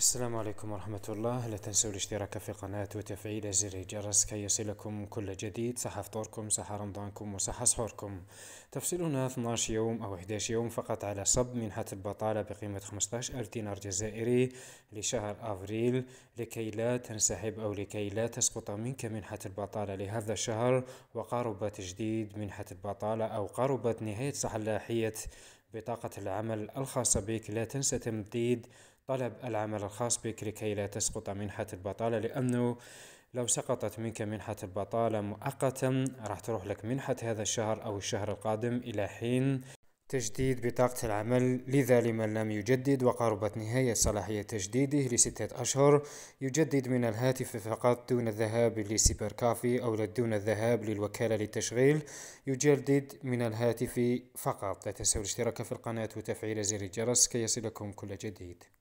السلام عليكم ورحمة الله لا تنسوا الاشتراك في القناة وتفعيل زر الجرس كي يصلكم كل جديد صح فطوركم صح رمضانكم وصح سحوركم تفصيلنا 12 يوم أو 11 يوم فقط على صب منحة البطالة بقيمة 15 ألف دينار جزائري لشهر أفريل لكي لا تنسحب أو لكي لا تسقط منك منحة البطالة لهذا الشهر وقارب تجديد منحة البطالة أو قاربة نهاية صلاحية بطاقة العمل الخاصة بك لا تنسى تمديد طلب العمل الخاص بك لكي لا تسقط منحة البطالة لأنه لو سقطت منك منحة البطالة مؤقتا راح تروح لك منحة هذا الشهر أو الشهر القادم إلى حين تجديد بطاقة العمل لذا لمن لم يجدد وقربت نهاية صلاحية تجديده لستة أشهر يجدد من الهاتف فقط دون الذهاب لسيبر كافي أو دون الذهاب للوكالة للتشغيل يجدد من الهاتف فقط لا تنسوا الاشتراك في القناة وتفعيل زر الجرس كي يصلكم كل جديد